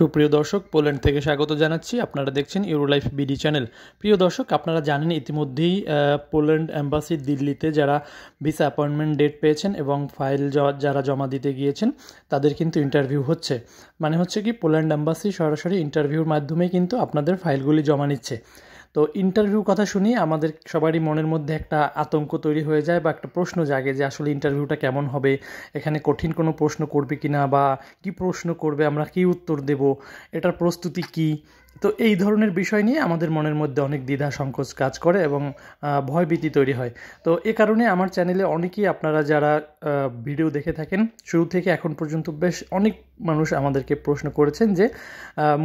সুপ্রিয় দর্শক পোল্যান্ড থেকে স্বাগত জানাচ্ছি আপনারা দেখছেন ইউরোলাইফ বিডি চ্যানেল প্রিয় দর্শক আপনারা জানেন ইতিমধ্যেই পোল্যান্ড অ্যাম্বাসি দিল্লিতে যারা ভিসা অ্যাপয়েন্টমেন্ট ডেট পেয়েছেন এবং ফাইল যারা জমা দিতে গিয়েছেন তাদের কিন্তু ইন্টারভিউ হচ্ছে মানে হচ্ছে কি পোল্যান্ড অ্যাম্বাসি সরাসরি ইন্টারভিউর মাধ্যমে কিন্তু আপনাদের ফাইলগুলি জমা নিচ্ছে তো ইন্টারভিউ কথা শুনি আমাদের সবারই মনের মধ্যে একটা আতঙ্ক তৈরি হয়ে যায় বা একটা প্রশ্ন জাগে যে আসলে ইন্টারভিউটা কেমন হবে এখানে কঠিন কোনো প্রশ্ন করবে কি না বা কী প্রশ্ন করবে আমরা কী উত্তর দেব এটার প্রস্তুতি কী তো এই ধরনের বিষয় নিয়ে আমাদের মনের মধ্যে অনেক দ্বিধা সংকোচ কাজ করে এবং ভয়ভীতি তৈরি হয় তো এ কারণে আমার চ্যানেলে অনেকেই আপনারা যারা ভিডিও দেখে থাকেন শুরু থেকে এখন পর্যন্ত বেশ অনেক মানুষ আমাদেরকে প্রশ্ন করেছেন যে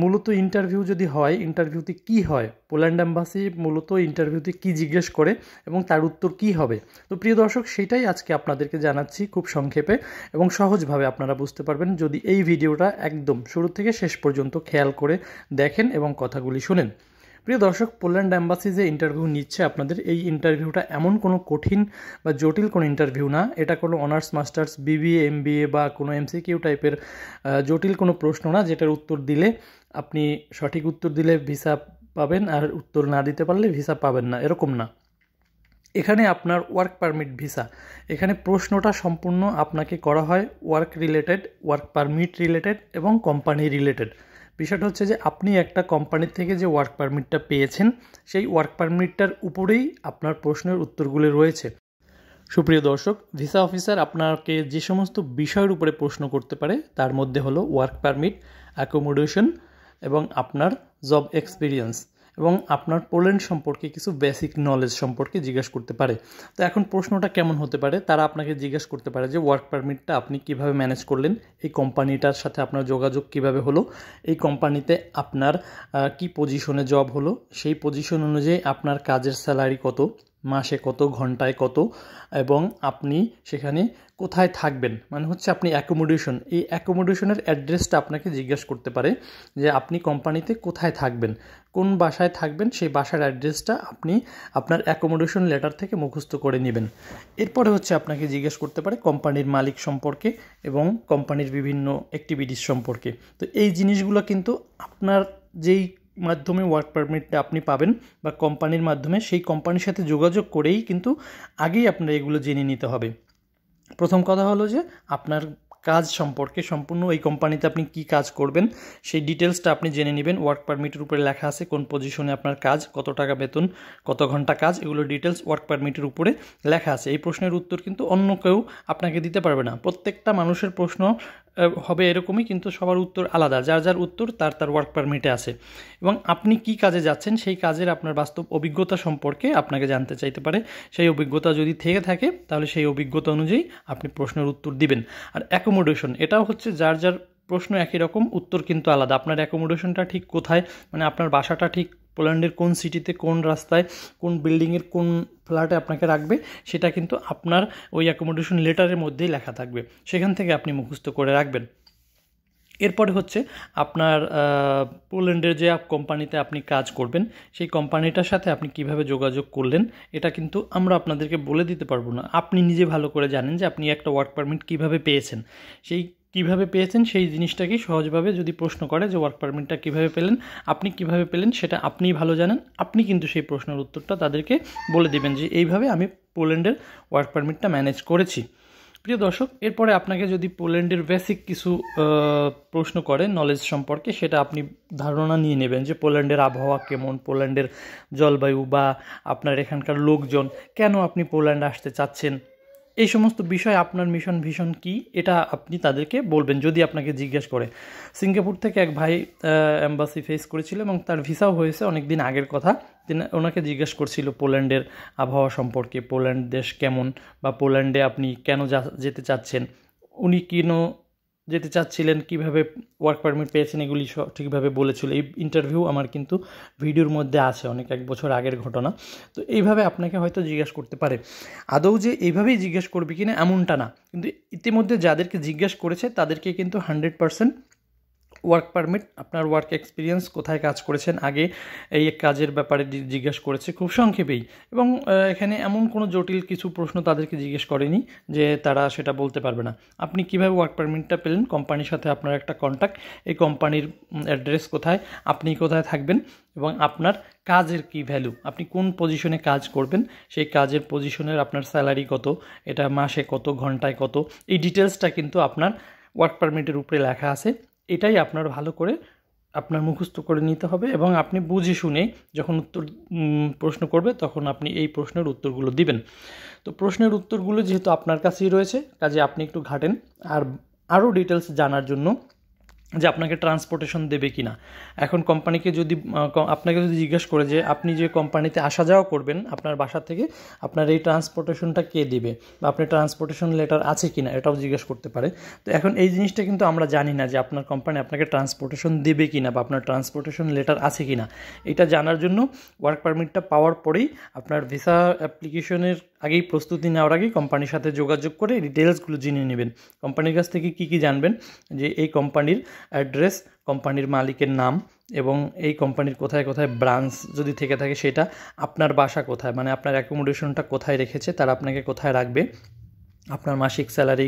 মূলত ইন্টারভিউ যদি হয় ইন্টারভিউতে কি হয় পোল্যান্ড অ্যাম্বাসি মূলত ইন্টারভিউতে কি জিজ্ঞেস করে এবং তার উত্তর কি হবে তো প্রিয় দর্শক সেটাই আজকে আপনাদেরকে জানাচ্ছি খুব সংক্ষেপে এবং সহজভাবে আপনারা বুঝতে পারবেন যদি এই ভিডিওটা একদম শুরু থেকে শেষ পর্যন্ত খেয়াল করে দেখেন এবং কথাগুলি শুনেন প্রিয় দর্শক পোল্যান্ড অ্যাম্বাসি যে ইন্টারভিউ নিচ্ছে আপনাদের এই ইন্টারভিউটা এমন কোনো কঠিন বা জটিল কোনো ইন্টারভিউ না এটা কোনো অনার্স মাস্টার্স বিবিএ এম বা কোনো এমসিকিউ টাইপের জটিল কোনো প্রশ্ন না যেটার উত্তর দিলে আপনি সঠিক উত্তর দিলে ভিসা পাবেন আর উত্তর না দিতে পারলে ভিসা পাবেন না এরকম না এখানে আপনার ওয়ার্ক পারমিট ভিসা এখানে প্রশ্নটা সম্পূর্ণ আপনাকে করা হয় work related work permit related এবং কোম্পানি রিলেটেড বিষয়টা হচ্ছে যে আপনি একটা কোম্পানির থেকে যে ওয়ার্ক পারমিটটা পেয়েছেন সেই ওয়ার্ক পারমিটটার উপরেই আপনার প্রশ্নের উত্তরগুলো রয়েছে সুপ্রিয় দর্শক ভিসা অফিসার আপনাকে যে সমস্ত বিষয়ের উপরে প্রশ্ন করতে পারে তার মধ্যে হলো ওয়ার্ক পারমিট অ্যাকোমোডেশন এবং আপনার জব এক্সপিরিয়েন্স এবং আপনার পোল্যান্ড সম্পর্কে কিছু বেসিক নলেজ সম্পর্কে জিজ্ঞাসা করতে পারে তো এখন প্রশ্নটা কেমন হতে পারে তারা আপনাকে জিজ্ঞাসা করতে পারে যে ওয়ার্ক পারমিটটা আপনি কিভাবে ম্যানেজ করলেন এই কোম্পানিটার সাথে আপনার যোগাযোগ কিভাবে হলো এই কোম্পানিতে আপনার কি পজিশনে জব হলো সেই পজিশন অনুযায়ী আপনার কাজের স্যালারি কত মাসে কত ঘন্টায় কত এবং আপনি সেখানে কোথায় থাকবেন মানে হচ্ছে আপনি অ্যাকোমোডেশন এই অ্যাকোমোডেশনের অ্যাড্রেসটা আপনাকে জিজ্ঞেস করতে পারে যে আপনি কোম্পানিতে কোথায় থাকবেন কোন বাসায় থাকবেন সেই বাসার অ্যাড্রেসটা আপনি আপনার অ্যাকোমোডেশন লেটার থেকে মুখস্থ করে নেবেন এরপরে হচ্ছে আপনাকে জিজ্ঞেস করতে পারে কোম্পানির মালিক সম্পর্কে এবং কোম্পানির বিভিন্ন অ্যাক্টিভিটিস সম্পর্কে তো এই জিনিসগুলো কিন্তু আপনার যেই মাধ্যমে ওয়ার্ক পারমিটটা আপনি পাবেন বা কোম্পানির মাধ্যমে সেই কোম্পানির সাথে যোগাযোগ করেই কিন্তু আগেই আপনার এগুলো জেনে নিতে হবে প্রথম কথা হলো যে আপনার কাজ সম্পর্কে সম্পূর্ণ এই কোম্পানিতে আপনি কি কাজ করবেন সেই ডিটেলসটা আপনি জেনে নেবেন ওয়ার্ক পারমিটের উপরে লেখা আছে কোন পজিশনে আপনার কাজ কত টাকা বেতন কত ঘন্টা কাজ এগুলো ডিটেলস ওয়ার্ক পারমিটের উপরে লেখা আছে এই প্রশ্নের উত্তর কিন্তু অন্য কেউ আপনাকে দিতে পারবে না প্রত্যেকটা মানুষের প্রশ্ন হবে এরকমই কিন্তু সবার উত্তর আলাদা যার যার উত্তর তার তার ওয়ার্ক পারমিটে আছে এবং আপনি কি কাজে যাচ্ছেন সেই কাজের আপনার বাস্তব অভিজ্ঞতা সম্পর্কে আপনাকে জানতে চাইতে পারে সেই অভিজ্ঞতা যদি থেকে থাকে তাহলে সেই অভিজ্ঞতা অনুযায়ী আপনি প্রশ্নের উত্তর দিবেন আর অ্যাকোমোডেশন এটাও হচ্ছে যার যার প্রশ্ন একই রকম উত্তর কিন্তু আলাদা আপনার অ্যাকোমোডেশনটা ঠিক কোথায় মানে আপনার বাসাটা ঠিক পোল্যান্ডের কোন সিটিতে কোন রাস্তায় কোন বিল্ডিংয়ের কোন ফ্ল্যাটে আপনাকে রাখবে সেটা কিন্তু আপনার ওই অ্যাকোমোডেশন লেটারের মধ্যেই লেখা থাকবে সেখান থেকে আপনি মুখস্থ করে রাখবেন এরপরে হচ্ছে আপনার পোল্যান্ডের যে কোম্পানিতে আপনি কাজ করবেন সেই কোম্পানিটার সাথে আপনি কিভাবে যোগাযোগ করলেন এটা কিন্তু আমরা আপনাদেরকে বলে দিতে পারবো না আপনি নিজে ভালো করে জানেন যে আপনি একটা ওয়ার্ক পারমিট কিভাবে পেয়েছেন সেই কিভাবে পেয়েছেন সেই জিনিসটাকে সহজভাবে যদি প্রশ্ন করে যে ওয়ার্ক পারমিটটা কিভাবে পেলেন আপনি কিভাবে পেলেন সেটা আপনিই ভালো জানেন আপনি কিন্তু সেই প্রশ্নের উত্তরটা তাদেরকে বলে দেবেন যে এইভাবে আমি পোল্যান্ডের ওয়ার্ক পারমিটটা ম্যানেজ করেছি প্রিয় দর্শক এরপরে আপনাকে যদি পোল্যান্ডের বেসিক কিছু প্রশ্ন করে নলেজ সম্পর্কে সেটা আপনি ধারণা নিয়ে নেবেন যে পোল্যান্ডের আবহাওয়া কেমন পোল্যান্ডের জলবায়ু বা আপনার এখানকার লোকজন কেন আপনি পোল্যান্ড আসতে চাচ্ছেন এই সমস্ত বিষয় আপনার মিশন ভিশন কি এটা আপনি তাদেরকে বলবেন যদি আপনাকে জিজ্ঞেস করে সিঙ্গাপুর থেকে এক ভাই অ্যাম্বাসি ফেস করেছিল এবং তার ভিসাও হয়েছে অনেক দিন আগের কথা তিনি ওনাকে জিজ্ঞেস করছিল পোল্যান্ডের আবহাওয়া সম্পর্কে পোল্যান্ড দেশ কেমন বা পোল্যান্ডে আপনি কেন যেতে চাচ্ছেন উনি কেন যেতে চাচ্ছিলেন কিভাবে ওয়ার্ক পারমিট পেয়েছেন এগুলি ঠিকভাবে বলেছিল এই ইন্টারভিউ আমার কিন্তু ভিডিওর মধ্যে আছে অনেক এক বছর আগের ঘটনা তো এইভাবে আপনাকে হয়তো জিজ্ঞেস করতে পারে আদৌ যে এইভাবেই জিজ্ঞেস করবে কিনা এমনটা না কিন্তু ইতিমধ্যে যাদেরকে জিজ্ঞেস করেছে তাদেরকে কিন্তু হান্ড্রেড পারসেন্ট ওয়ার্ক পারমিট আপনার ওয়ার্ক এক্সপিরিয়েন্স কোথায় কাজ করেছেন আগে এই কাজের ব্যাপারে জিজ্ঞেস করেছে খুব সংক্ষেপেই এবং এখানে এমন কোনো জটিল কিছু প্রশ্ন তাদেরকে জিজ্ঞেস করেনি যে তারা সেটা বলতে পারবে না আপনি কিভাবে ওয়ার্ক পারমিটটা পেলেন কোম্পানির সাথে আপনার একটা কন্ট্যাক্ট এই কোম্পানির অ্যাড্রেস কোথায় আপনি কোথায় থাকবেন এবং আপনার কাজের কি ভ্যালু আপনি কোন পজিশনে কাজ করবেন সেই কাজের পজিশনের আপনার স্যালারি কত এটা মাসে কত ঘন্টায় কত এই ডিটেলসটা কিন্তু আপনার ওয়ার্ক পারমিটের উপরে লেখা আছে এটাই আপনার ভালো করে আপনার মুখস্থ করে নিতে হবে এবং আপনি বুঝে শুনে যখন উত্তর প্রশ্ন করবে তখন আপনি এই প্রশ্নের উত্তরগুলো দিবেন তো প্রশ্নের উত্তরগুলো যেহেতু আপনার কাছেই রয়েছে কাজে আপনি একটু ঘাটেন আর আরও ডিটেলস জানার জন্য যে আপনাকে ট্রান্সপোর্টেশন দেবে কি না এখন কোম্পানিকে যদি আপনাকে যদি জিজ্ঞাসা করে যে আপনি যে কোম্পানিতে আসা যাওয়া করবেন আপনার বাসা থেকে আপনার এই ট্রান্সপোর্টেশনটা কে দেবে বা আপনার ট্রান্সপোর্টেশন লেটার আছে কি না এটাও জিজ্ঞেস করতে পারে তো এখন এই জিনিসটা কিন্তু আমরা জানি না যে আপনার কোম্পানি আপনাকে ট্রান্সপোর্টেশন দেবে কি না বা আপনার ট্রান্সপোর্টেশন লেটার আছে কি না এটা জানার জন্য ওয়ার্ক পারমিটটা পাওয়ার পরেই আপনার ভিসা অ্যাপ্লিকেশনের আগেই প্রস্তুতি নেওয়ার আগে কোম্পানির সাথে যোগাযোগ করে ডিটেলসগুলো জেনে নেবেন কোম্পানির কাছ থেকে কি কি জানবেন যে এই কোম্পানির অ্যাড্রেস কোম্পানির মালিকের নাম এবং এই কোম্পানির কোথায় কোথায় ব্রাঞ্চ যদি থেকে থাকে সেটা আপনার বাসা কোথায় মানে আপনার অ্যাকোমোডেশনটা কোথায় রেখেছে তারা আপনাকে কোথায় রাখবে আপনার মাসিক স্যালারি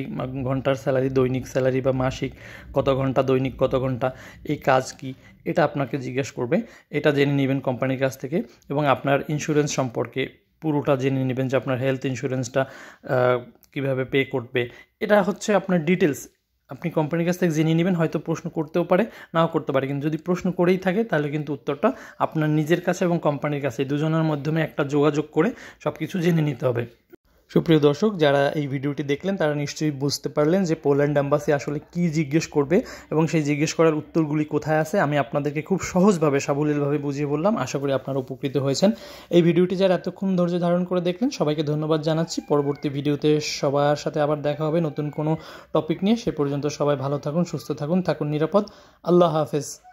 ঘন্টার স্যালারি দৈনিক স্যালারি বা মাসিক কত ঘন্টা দৈনিক কত ঘন্টা এই কাজ কি এটা আপনাকে জিজ্ঞেস করবে এটা জেনে নেবেন কোম্পানির কাছ থেকে এবং আপনার ইন্স্যুরেন্স সম্পর্কে পুরোটা জেনে নেবেন যে আপনার হেলথ ইন্স্যুরেন্সটা কীভাবে পে করবে এটা হচ্ছে আপনার ডিটেলস আপনি কোম্পানির কাছ থেকে জেনে নেবেন হয়তো প্রশ্ন করতেও পারে নাও করতে পারে কিন্তু যদি প্রশ্ন করেই থাকে তাহলে কিন্তু উত্তরটা আপনার নিজের কাছে এবং কোম্পানির কাছে দুজনের মাধ্যমে একটা যোগাযোগ করে সব কিছু জেনে নিতে হবে সুপ্রিয় দর্শক যারা এই ভিডিওটি দেখলেন তারা নিশ্চয়ই বুঝতে পারলেন যে পোল্যান্ড অ্যাম্বাসি আসলে কি জিজ্ঞেস করবে এবং সেই জিজ্ঞেস করার উত্তরগুলি কোথায় আছে আমি আপনাদেরকে খুব সহজভাবে সাবলীলভাবে বুঝিয়ে বললাম আশা করি আপনারা উপকৃত হয়েছেন এই ভিডিওটি যারা এতক্ষণ ধৈর্য ধারণ করে দেখলেন সবাইকে ধন্যবাদ জানাচ্ছি পরবর্তী ভিডিওতে সবার সাথে আবার দেখা হবে নতুন কোনো টপিক নিয়ে সে পর্যন্ত সবাই ভালো থাকুন সুস্থ থাকুন থাকুন নিরাপদ আল্লাহ হাফেজ